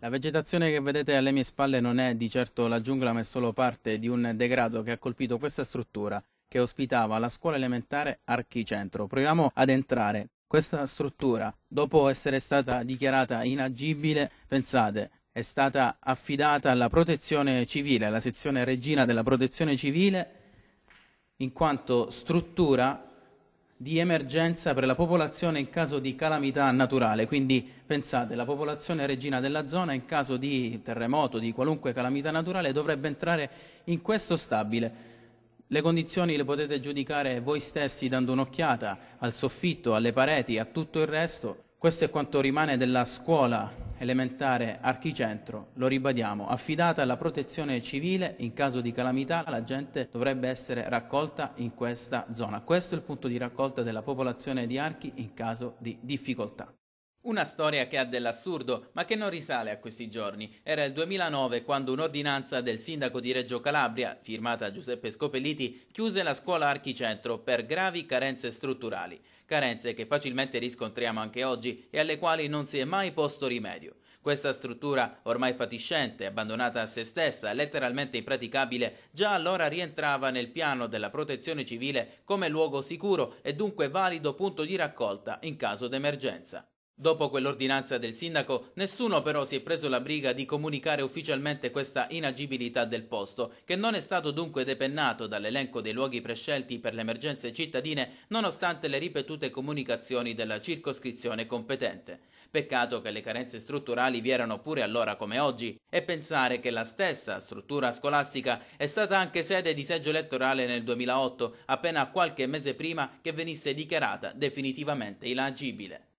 La vegetazione che vedete alle mie spalle non è di certo la giungla ma è solo parte di un degrado che ha colpito questa struttura che ospitava la scuola elementare Archicentro. Proviamo ad entrare. Questa struttura, dopo essere stata dichiarata inagibile, pensate, è stata affidata alla protezione civile, alla sezione regina della protezione civile, in quanto struttura di emergenza per la popolazione in caso di calamità naturale, quindi pensate la popolazione regina della zona in caso di terremoto, di qualunque calamità naturale dovrebbe entrare in questo stabile. Le condizioni le potete giudicare voi stessi dando un'occhiata al soffitto, alle pareti, a tutto il resto. Questo è quanto rimane della scuola elementare Archicentro, lo ribadiamo, affidata alla protezione civile in caso di calamità la gente dovrebbe essere raccolta in questa zona. Questo è il punto di raccolta della popolazione di Archi in caso di difficoltà. Una storia che ha dell'assurdo, ma che non risale a questi giorni. Era il 2009 quando un'ordinanza del sindaco di Reggio Calabria, firmata Giuseppe Scopelliti, chiuse la scuola Archicentro per gravi carenze strutturali. Carenze che facilmente riscontriamo anche oggi e alle quali non si è mai posto rimedio. Questa struttura, ormai fatiscente, abbandonata a se stessa, letteralmente impraticabile, già allora rientrava nel piano della protezione civile come luogo sicuro e dunque valido punto di raccolta in caso d'emergenza. Dopo quell'ordinanza del sindaco, nessuno però si è preso la briga di comunicare ufficialmente questa inagibilità del posto, che non è stato dunque depennato dall'elenco dei luoghi prescelti per le emergenze cittadine, nonostante le ripetute comunicazioni della circoscrizione competente. Peccato che le carenze strutturali vi erano pure allora come oggi, e pensare che la stessa struttura scolastica è stata anche sede di seggio elettorale nel 2008, appena qualche mese prima che venisse dichiarata definitivamente inagibile.